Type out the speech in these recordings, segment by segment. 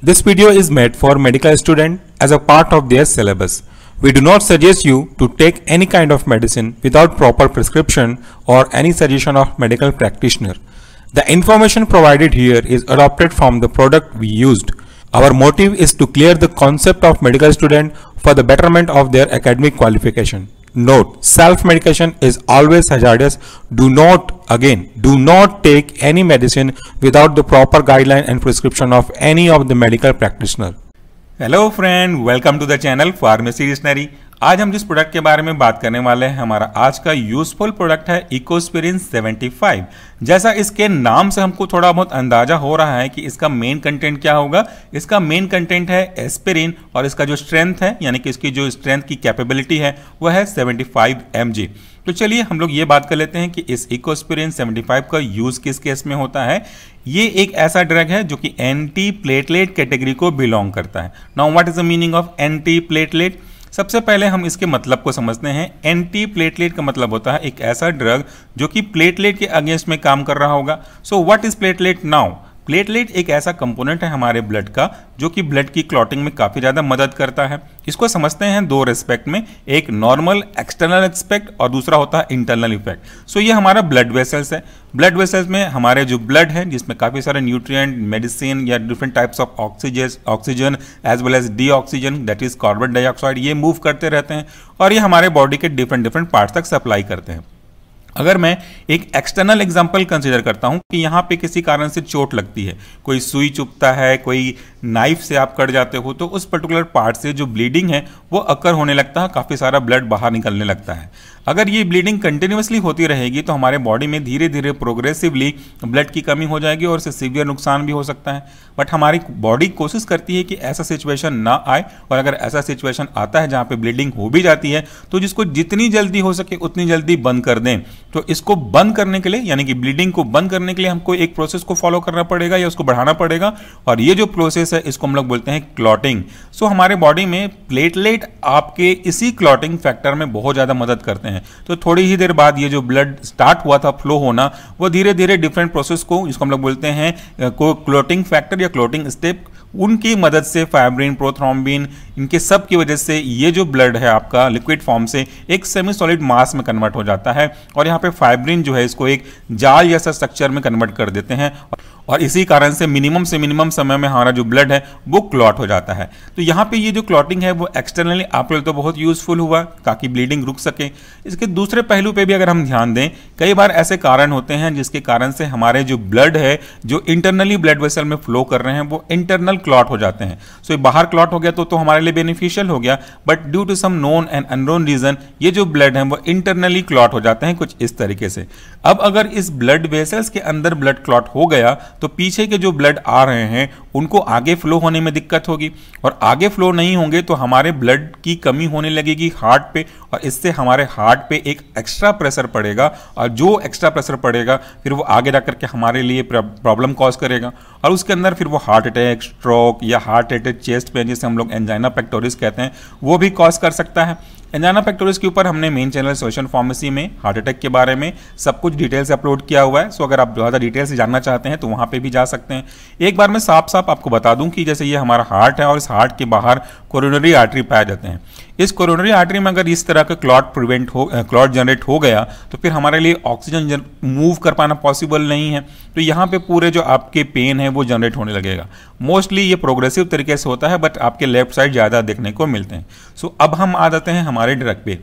This video is made for medical student as a part of their syllabus. We do not suggest you to take any kind of medicine without proper prescription or any suggestion of medical practitioner. The information provided here is adopted from the product we used. Our motive is to clear the concept of medical student for the betterment of their academic qualification. Note, self-medication is always hazardous. Do not Again, do not take any medicine without the proper guideline and prescription of any of the medical practitioner. Hello friend, welcome to the channel Pharmacy Dictionary. आज हम जिस product के बारे में बात करने वाले हैं हमारा आज का यूजफुल प्रोडक्ट है इकोस्पिरियंस 75 जैसा इसके नाम से हमको थोड़ा बहुत अंदाजा हो रहा है कि इसका मेन कंटेंट क्या होगा इसका मेन कंटेंट है एस्पेरिन और इसका जो स्ट्रेंथ है यानी कि इसकी जो स्ट्रेंथ की कैपेबिलिटी है वह है 75 mg तो चलिए हम लोग ये बात कर लेते हैं कि इस इकोस्पिरिन सेवेंटी का यूज़ किस केस में होता है ये एक ऐसा ड्रग है जो कि एंटी प्लेटलेट कैटेगरी को बिलोंग करता है now what is the meaning of anti platelet सबसे पहले हम इसके मतलब को समझते हैं एंटी प्लेटलेट का मतलब होता है एक ऐसा ड्रग जो कि प्लेटलेट के अगेंस्ट में काम कर रहा होगा so what is platelet now platelet एक ऐसा कंपोनेंट है हमारे ब्लड का जो कि ब्लड की क्लॉटिंग में काफ़ी ज़्यादा मदद करता है इसको समझते हैं दो रेस्पेक्ट में एक नॉर्मल एक्सटर्नल एक्सपेक्ट और दूसरा होता है इंटरनल इफेक्ट सो ये हमारा ब्लड वेसल्स है ब्लड वेसल्स में हमारे जो ब्लड है जिसमें काफ़ी सारे न्यूट्रिएंट मेडिसिन या different types of oxygen oxygen as well as de oxygen that is carbon dioxide ये मूव करते रहते हैं और ये हमारे बॉडी के डिफरेंट डिफरेंट पार्ट्स तक सप्लाई करते हैं अगर मैं एक एक्सटर्नल एग्जाम्पल कंसिडर करता हूँ कि यहाँ पे किसी कारण से चोट लगती है कोई सुई चुपता है कोई नाइफ से आप कट जाते हो तो उस पर्टिकुलर पार्ट से जो ब्लीडिंग है वो अक्कर होने लगता है काफ़ी सारा ब्लड बाहर निकलने लगता है अगर ये ब्लीडिंग कंटिन्यूसली होती रहेगी तो हमारे बॉडी में धीरे धीरे प्रोग्रेसिवली ब्लड की कमी हो जाएगी और इससे सीवियर नुकसान भी हो सकता है बट हमारी बॉडी कोशिश करती है कि ऐसा सिचुएशन ना आए और अगर ऐसा सिचुएशन आता है जहाँ पे ब्लीडिंग हो भी जाती है तो जिसको जितनी जल्दी हो सके उतनी जल्दी बंद कर दें तो इसको बंद करने के लिए यानी कि ब्लीडिंग को बंद करने के लिए हमको एक प्रोसेस को फॉलो करना पड़ेगा या उसको बढ़ाना पड़ेगा और ये जो प्रोसेस है इसको हम लोग बोलते हैं क्लॉटिंग सो हमारे बॉडी में प्लेटलेट आपके इसी क्लॉटिंग फैक्टर में बहुत ज़्यादा मदद करते हैं हैं तो थोड़ी ही देर बाद ये जो ब्लड स्टार्ट हुआ था फ्लो होना वो धीरे धीरे डिफरेंट प्रोसेस को जिसको हम लोग बोलते हैं को क्लोटिंग फैक्टर या क्लोटिंग स्टेप उनकी मदद से फाइब्रिन प्रोथ्रोम्बिन इनके सब की वजह से ये जो ब्लड है आपका लिक्विड फॉर्म से एक सेमी सॉलिड मास में कन्वर्ट हो जाता है और यहाँ पे फाइब्रिन जो है इसको एक जाल जैसा स्ट्रक्चर में कन्वर्ट कर देते हैं और और इसी कारण से मिनिमम से मिनिमम समय में हमारा जो ब्लड है वो क्लॉट हो जाता है तो यहाँ पे ये जो क्लॉटिंग है वो एक्सटर्नली आपके लिए तो बहुत यूजफुल हुआ ताकि ब्लीडिंग रुक सके इसके दूसरे पहलू पे भी अगर हम ध्यान दें कई बार ऐसे कारण होते हैं जिसके कारण से हमारे जो ब्लड है जो इंटरनली ब्लड वेसल में फ्लो कर रहे हैं वो इंटरनल क्लॉट हो जाते हैं सो ये बाहर क्लॉट हो गया तो, तो हमारे लिए बेनिफिशियल हो गया but due to some known and unknown reason ये जो ब्लड है वो इंटरनली क्लॉट हो जाते हैं कुछ इस तरीके से अब अगर इस ब्लड वेसल्स के अंदर ब्लड क्लॉट हो गया तो पीछे के जो ब्लड आ रहे हैं उनको आगे फ्लो होने में दिक्कत होगी और आगे फ्लो नहीं होंगे तो हमारे ब्लड की कमी होने लगेगी हार्ट पे और इससे हमारे हार्ट पे एक एक्स्ट्रा प्रेशर पड़ेगा और जो एक्स्ट्रा प्रेशर पड़ेगा फिर वो आगे जा करके हमारे लिए प्रॉब्लम कॉज करेगा और उसके अंदर फिर वो हार्ट अटैक स्ट्रोक या हार्ट अटैक चेस्ट पेन जिसे हम लोग एंजाइना पैक्टोरिस कहते हैं वो भी कॉज कर सकता है एंजाना फैक्टोरिस के ऊपर हमने मेन चैनल सोशन फार्मेसी में हार्ट अटैक के बारे में सब कुछ डिटेल से अपलोड किया हुआ है सो अगर आप ज़्यादा डिटेल से जानना चाहते हैं तो वहाँ पे भी जा सकते हैं एक बार मैं साफ साफ आपको बता दूं कि जैसे ये हमारा हार्ट है और इस हार्ट के बाहर कोरोनरी आर्टरी पाए जाते हैं इस कोरोनरी आर्टरी में अगर इस तरह का क्लॉट प्रिवेंट हो क्लॉट जनरेट हो गया तो फिर हमारे लिए ऑक्सीजन मूव कर पाना पॉसिबल नहीं है तो यहाँ पे पूरे जो आपके पेन है वो जनरेट होने लगेगा मोस्टली ये प्रोग्रेसिव तरीके से होता है बट आपके लेफ्ट साइड ज़्यादा देखने को मिलते हैं सो so, अब हम आ जाते हैं हमारे ड्रग पे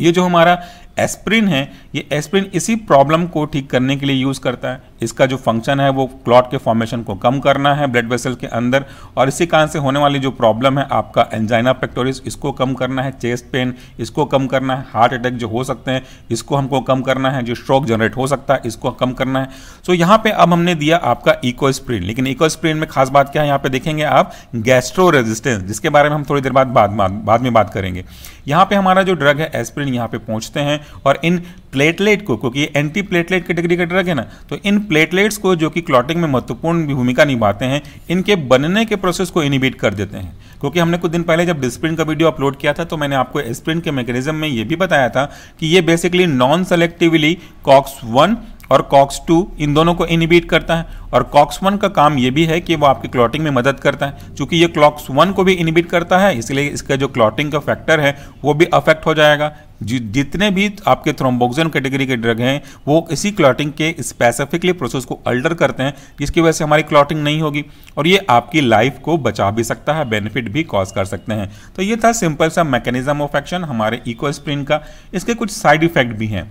ये जो हमारा एस्प्रिन है ये एस्प्रिन इसी प्रॉब्लम को ठीक करने के लिए यूज़ करता है इसका जो फंक्शन है वो क्लॉट के फॉर्मेशन को कम करना है ब्लड वेसल के अंदर और इसी कारण से होने वाली जो प्रॉब्लम है आपका एंजाइना पेक्टोरिस इसको कम करना है चेस्ट पेन इसको कम करना है हार्ट अटैक जो हो सकते हैं इसको हमको कम करना है जो स्ट्रोक जनरेट हो सकता है इसको कम करना है सो यहाँ पे अब हमने दिया आपका इको स्प्रिन लेकिन इको स्प्रिन में खास बात क्या है यहाँ पे देखेंगे आप गैस्ट्रो रेजिस्टेंस जिसके बारे में हम थोड़ी देर बाद बाद, बाद, बाद में बात करेंगे यहाँ पे हमारा जो ड्रग है एस्प्रिन यहाँ पे पहुँचते हैं और इन प्लेटलेट को क्योंकि एंटी प्लेटलेट कैटेगरी का ड्रग है ना तो इन प्लेटलेट्स को जो कि क्लॉटिंग में महत्वपूर्ण भूमिका निभाते हैं इनके बनने के प्रोसेस को इनिबिट कर देते हैं क्योंकि हमने कुछ दिन पहले जब डिस्प्रिन का वीडियो अपलोड किया था तो मैंने आपको स्प्रिन के मैकेनिज्म में ये भी बताया था कि ये basically non selectively COX one और कॉक्स टू इन दोनों को इनिबिट करता है और कॉक्स वन का काम ये भी है कि वो आपकी क्लॉटिंग में मदद करता है चूंकि ये क्लॉक्स वन को भी इनिबिट करता है इसलिए इसका जो क्लॉटिंग का फैक्टर है वो भी अफेक्ट हो जाएगा जितने भी आपके थ्रोम्बोक्सन कैटेगरी के ड्रग हैं वो इसी क्लॉटिंग के स्पेसिफिकली प्रोसेस को अल्टर करते हैं जिसकी वजह से हमारी क्लॉटिंग नहीं होगी और ये आपकी लाइफ को बचा भी सकता है बेनिफिट भी कॉज कर सकते हैं तो ये था सिंपल सा मैकेनिज्म ऑफ एक्शन हमारे इको स्प्रिन का इसके कुछ साइड इफेक्ट भी हैं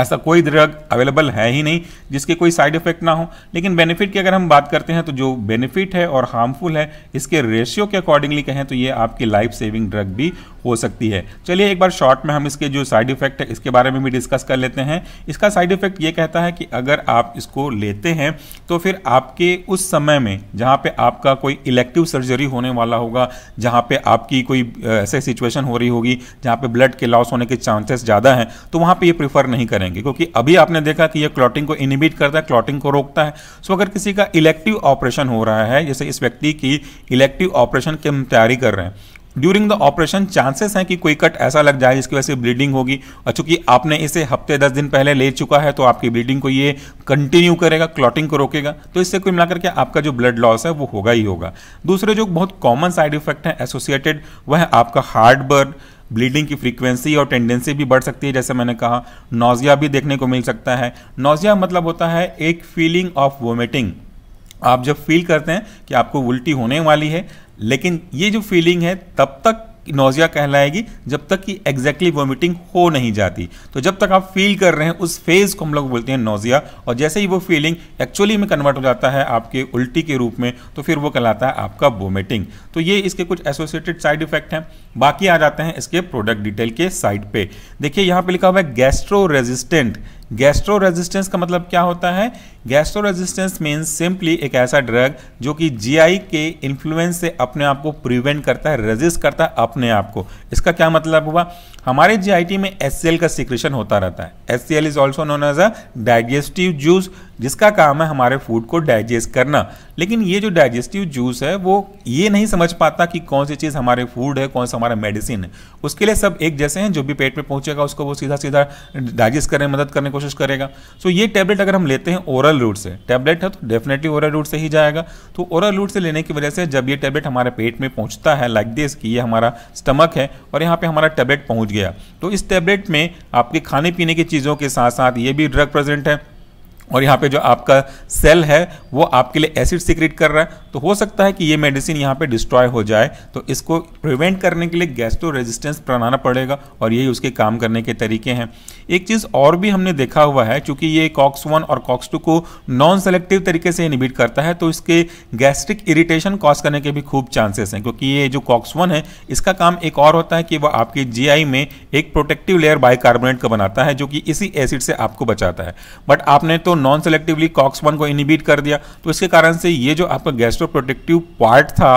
ऐसा कोई ड्रग अवेलेबल है ही नहीं जिसके कोई साइड इफेक्ट ना हो लेकिन बेनिफिट की अगर हम बात करते हैं तो जो बेनिफिट है और हार्मफुल है इसके रेशियो के अकॉर्डिंगली कहें तो ये आपकी लाइफ सेविंग ड्रग भी हो सकती है चलिए एक बार शॉर्ट में हम इसके जो साइड इफेक्ट है इसके बारे में भी डिस्कस कर लेते हैं इसका साइड इफेक्ट ये कहता है कि अगर आप इसको लेते हैं तो फिर आपके उस समय में जहाँ पे आपका कोई इलेक्टिव सर्जरी होने वाला होगा जहाँ पे आपकी कोई ऐसे सिचुएशन हो रही होगी जहाँ पे ब्लड के लॉस होने के चांसेस ज़्यादा हैं तो वहाँ पे ये प्रीफर नहीं करेंगे क्योंकि अभी आपने देखा कि ये क्लॉटिंग को इनिबिट करता है क्लॉटिंग को रोकता है सो अगर किसी का इलेक्टिव ऑपरेशन हो रहा है जैसे इस व्यक्ति की इलेक्टिव ऑपरेशन की हम तैयारी कर रहे हैं ड्यूरिंग द ऑपरेशन चांसेस हैं कि कोई कट ऐसा लग जाए जिसकी वजह से ब्लीडिंग होगी और चूंकि आपने इसे हफ्ते दस दिन पहले ले चुका है तो आपकी ब्लीडिंग को ये कंटिन्यू करेगा क्लॉटिंग को रोकेगा तो इससे कोई मिलाकर के आपका जो ब्लड लॉस है वो होगा ही होगा दूसरे जो बहुत कॉमन साइड इफेक्ट हैं एसोसिएटेड वह है आपका हार्ट बर्न ब्लीडिंग की फ्रीक्वेंसी और टेंडेंसी भी बढ़ सकती है जैसे मैंने कहा नोजिया भी देखने को मिल सकता है नोजिया मतलब होता है एक फीलिंग ऑफ वोमिटिंग आप जब फील करते हैं कि आपको उल्टी होने वाली है लेकिन ये जो फीलिंग है तब तक नोजिया कहलाएगी जब तक कि एग्जैक्टली वॉमिटिंग हो नहीं जाती तो जब तक आप फील कर रहे हैं उस फेज़ को हम लोग बोलते हैं नोजिया और जैसे ही वो फीलिंग एक्चुअली में कन्वर्ट हो जाता है आपके उल्टी के रूप में तो फिर वो कहलाता है आपका वोमिटिंग तो ये इसके कुछ एसोसिएटेड साइड इफेक्ट हैं बाकी आ जाते हैं इसके प्रोडक्ट डिटेल के साइड पे देखिए यहाँ पे लिखा हुआ है गैस्ट्रो रेजिस्टेंट गैस्ट्रो रेजिस्टेंस का मतलब क्या होता है गैस्ट्रो रेजिस्टेंस मीन्स सिंपली एक ऐसा ड्रग जो कि जीआई के इन्फ्लुएंस से अपने आप को प्रिवेंट करता है रेजिस्ट करता है अपने आप को इसका क्या मतलब हुआ हमारे जीआईटी में एस का सिक्रेशन होता रहता है S C L is also known as a digestive juice जिसका काम है हमारे फूड को डाइजेस्ट करना लेकिन ये जो डाइजेस्टिव जूस है वो ये नहीं समझ पाता कि कौन सी चीज़ हमारे फूड है कौन सा हमारा मेडिसिन है उसके लिए सब एक जैसे हैं जो भी पेट में पहुंचेगा उसको वो सीधा सीधा डाइजेस्ट करने में मदद करने की कोशिश करेगा सो ये टैबलेट अगर हम लेते हैं ओरल रूट से टैबलेट है तो डेफिनेटली ओरल रूट से ही जाएगा तो ओरल रूट से लेने की वजह से जब ये टैबलेट हमारे पेट में पहुँचता है लाइक दिस कि ये हमारा स्टमक है और यहाँ पर हमारा टैबलेट पहुँच गया तो इस टैबलेट में आपके खाने पीने की चीज़ों के साथ साथ ये भी ड्रग प्रेजेंट है और यहाँ पे जो आपका सेल है वो आपके लिए एसिड सिक्रेट कर रहा है तो हो सकता है कि ये मेडिसिन यहाँ पे डिस्ट्रॉय हो जाए तो इसको प्रिवेंट करने के लिए गैस्ट्रो रेजिस्टेंस बनाना पड़ेगा और यही उसके काम करने के तरीके हैं एक चीज़ और भी हमने देखा हुआ है क्योंकि ये कॉक्स वन और कॉक्स टू को नॉन सेलेक्टिव तरीके से इनिबिट करता है तो इसके गैस्ट्रिक इरीटेशन कॉज करने के भी खूब चांसेस हैं क्योंकि ये जो कॉक्स वन है इसका काम एक और होता है कि वह आपके जी में एक प्रोटेक्टिव लेयर बाइकार्बोनेट का बनाता है जो कि इसी एसिड से आपको बचाता है बट आपने तो नॉन सेलेक्टिवली कॉक्स वन को इनिबिट कर दिया तो इसके कारण से ये जो आपका गैस्ट्रो प्रोटेक्टिव पार्ट था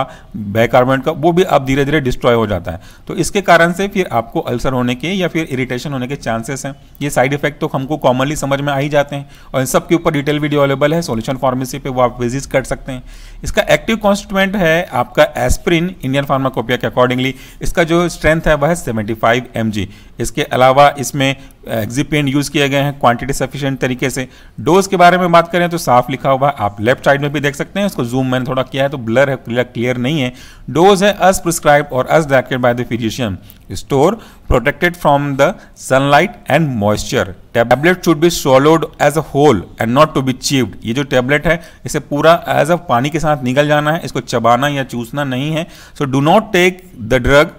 बैकार्बोनेट का वो भी अब धीरे धीरे डिस्ट्रॉय हो जाता है तो इसके कारण से फिर आपको अल्सर होने के या फिर इरिटेशन होने के चांसेस हैं ये साइड इफेक्ट तो हमको कॉमनली समझ में आ ही जाते हैं और इन सब के ऊपर डिटेल वीडियो अवेलेबल है सोल्यूशन फार्मेसी पर वो आप विजिट कर सकते हैं इसका एक्टिव कॉन्स्टिटेंट है आपका एस्प्रिन इंडियन फार्माकोपिया के अकॉर्डिंगली इसका जो स्ट्रेंथ है वह है सेवेंटी इसके अलावा इसमें एग्जीपेन यूज़ किए गए हैं क्वांटिटी सफिशियंट तरीके से डोज के बारे में बात करें तो साफ लिखा हुआ है आप लेफ्ट साइड में भी देख सकते हैं उसको जूम मैंने थोड़ा किया है तो ब्लर है क्लियर नहीं है डोज है अस प्रिस्क्राइब और as directed by the physician store protected from the sunlight and moisture tablet should be swallowed as a whole and not to be chewed ये जो टैबलेट है इसे पूरा एज अ पानी के साथ निकल जाना है इसको चबाना या चूसना नहीं है so do not take the drug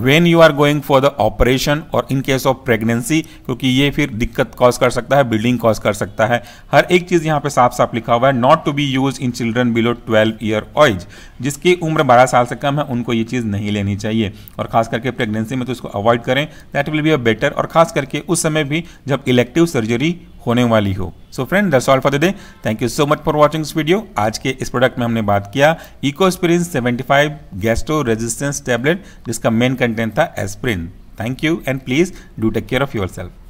when you are going for the operation और इन केस ऑफ प्रेगनेंसी क्योंकि ये फिर दिक्कत कॉज कर सकता है ब्लीडिंग कॉज कर सकता है हर एक चीज़ यहाँ पे साफ साफ लिखा हुआ है not to be use in children below twelve year ऑइज जिसकी उम्र बारह साल से कम है उनको ये चीज़ नहीं लेनी चाहिए और खास करके प्रेगनेंसी में तो इसको अवॉइड करें that will be a better और खास करके उस समय भी जब इलेक्टिव सर्जरी होने वाली हो so friend that's all for the day thank you so much for watching this video आज के इस प्रोडक्ट में हमने बात किया eco seventy five gastro resistance tablet जिसका मेन कंटेंट था aspirin thank you and please do take care of your self